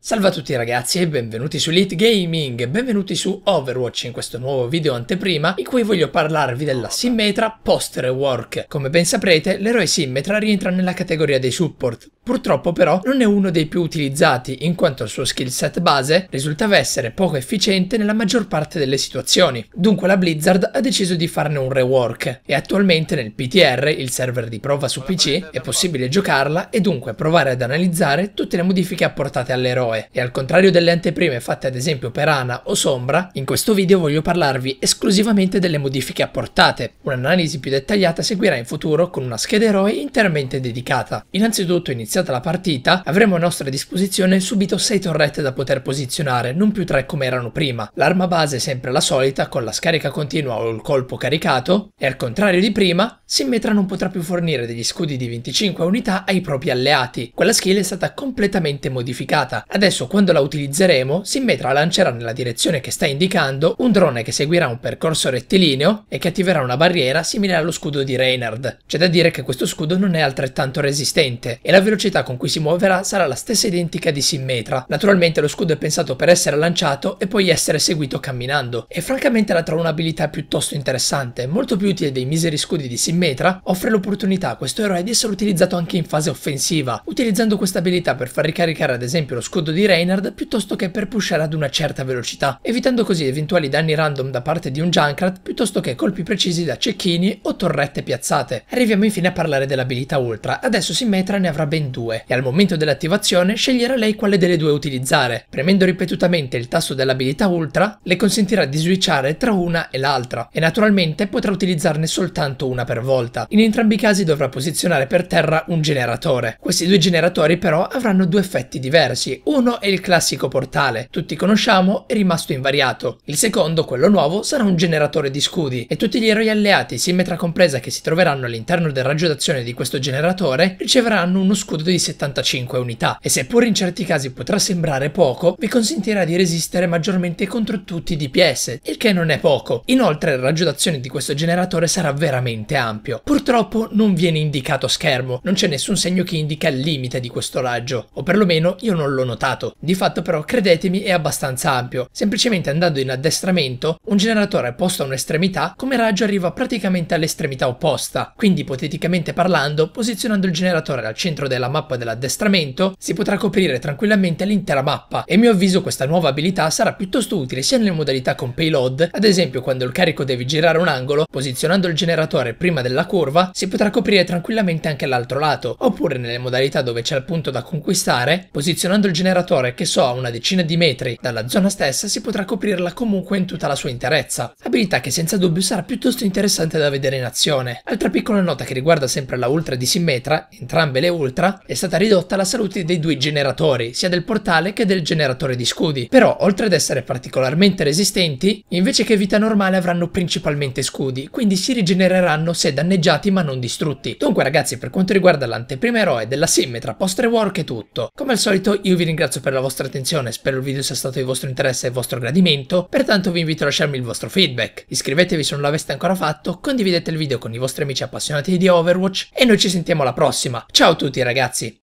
Salve a tutti ragazzi e benvenuti su Elite Gaming, benvenuti su Overwatch in questo nuovo video anteprima in cui voglio parlarvi della Simmetra post-rework. Come ben saprete, l'eroe Simmetra rientra nella categoria dei support, Purtroppo però non è uno dei più utilizzati in quanto il suo skill set base risultava essere poco efficiente nella maggior parte delle situazioni. Dunque la Blizzard ha deciso di farne un rework e attualmente nel PTR, il server di prova su PC, è possibile giocarla e dunque provare ad analizzare tutte le modifiche apportate all'eroe e al contrario delle anteprime fatte ad esempio per Ana o Sombra, in questo video voglio parlarvi esclusivamente delle modifiche apportate. Un'analisi più dettagliata seguirà in futuro con una scheda eroe interamente dedicata. Innanzitutto iniziamo iniziata la partita, avremo a nostra disposizione subito 6 torrette da poter posizionare, non più 3 come erano prima. L'arma base è sempre la solita, con la scarica continua o il colpo caricato, e al contrario di prima, Simmetra non potrà più fornire degli scudi di 25 unità ai propri alleati. Quella skill è stata completamente modificata. Adesso, quando la utilizzeremo, Simmetra lancerà nella direzione che sta indicando un drone che seguirà un percorso rettilineo e che attiverà una barriera simile allo scudo di Reynard. C'è da dire che questo scudo non è altrettanto resistente e la velocità velocità con cui si muoverà sarà la stessa identica di Simmetra. Naturalmente lo scudo è pensato per essere lanciato e poi essere seguito camminando, e francamente la trovo un'abilità piuttosto interessante, molto più utile dei miseri scudi di Simmetra, offre l'opportunità a questo eroe di essere utilizzato anche in fase offensiva, utilizzando questa abilità per far ricaricare ad esempio lo scudo di Reynard piuttosto che per pushare ad una certa velocità, evitando così eventuali danni random da parte di un Junkrat piuttosto che colpi precisi da cecchini o torrette piazzate. Arriviamo infine a parlare dell'abilità Ultra, adesso Simmetra ne avrà ben due due e al momento dell'attivazione sceglierà lei quale delle due utilizzare. Premendo ripetutamente il tasto dell'abilità Ultra le consentirà di switchare tra una e l'altra e naturalmente potrà utilizzarne soltanto una per volta. In entrambi i casi dovrà posizionare per terra un generatore. Questi due generatori però avranno due effetti diversi. Uno è il classico portale, tutti conosciamo, e rimasto invariato. Il secondo, quello nuovo, sarà un generatore di scudi e tutti gli eroi alleati, simmetra compresa che si troveranno all'interno del raggio d'azione di questo generatore, riceveranno uno scudo scudo di 75 unità e seppur in certi casi potrà sembrare poco, vi consentirà di resistere maggiormente contro tutti i DPS, il che non è poco. Inoltre il raggio d'azione di questo generatore sarà veramente ampio. Purtroppo non viene indicato a schermo, non c'è nessun segno che indica il limite di questo raggio, o perlomeno io non l'ho notato. Di fatto però credetemi è abbastanza ampio, semplicemente andando in addestramento un generatore posto a un'estremità come raggio arriva praticamente all'estremità opposta, quindi ipoteticamente parlando posizionando il generatore al centro della la mappa dell'addestramento, si potrà coprire tranquillamente l'intera mappa e a mio avviso questa nuova abilità sarà piuttosto utile sia nelle modalità con payload, ad esempio quando il carico deve girare un angolo, posizionando il generatore prima della curva, si potrà coprire tranquillamente anche l'altro lato, oppure nelle modalità dove c'è il punto da conquistare, posizionando il generatore che so a una decina di metri dalla zona stessa, si potrà coprirla comunque in tutta la sua interezza, abilità che senza dubbio sarà piuttosto interessante da vedere in azione. Altra piccola nota che riguarda sempre la Ultra di Simmetra, entrambe le Ultra, è stata ridotta la salute dei due generatori, sia del portale che del generatore di scudi. Però, oltre ad essere particolarmente resistenti, invece che vita normale avranno principalmente scudi, quindi si rigenereranno se danneggiati ma non distrutti. Dunque ragazzi, per quanto riguarda l'anteprima eroe della sim post rework è tutto. Come al solito io vi ringrazio per la vostra attenzione, spero il video sia stato di vostro interesse e vostro gradimento, pertanto vi invito a lasciarmi il vostro feedback. Iscrivetevi se non l'aveste ancora fatto, condividete il video con i vostri amici appassionati di Overwatch e noi ci sentiamo alla prossima. Ciao a tutti ragazzi! Grazie.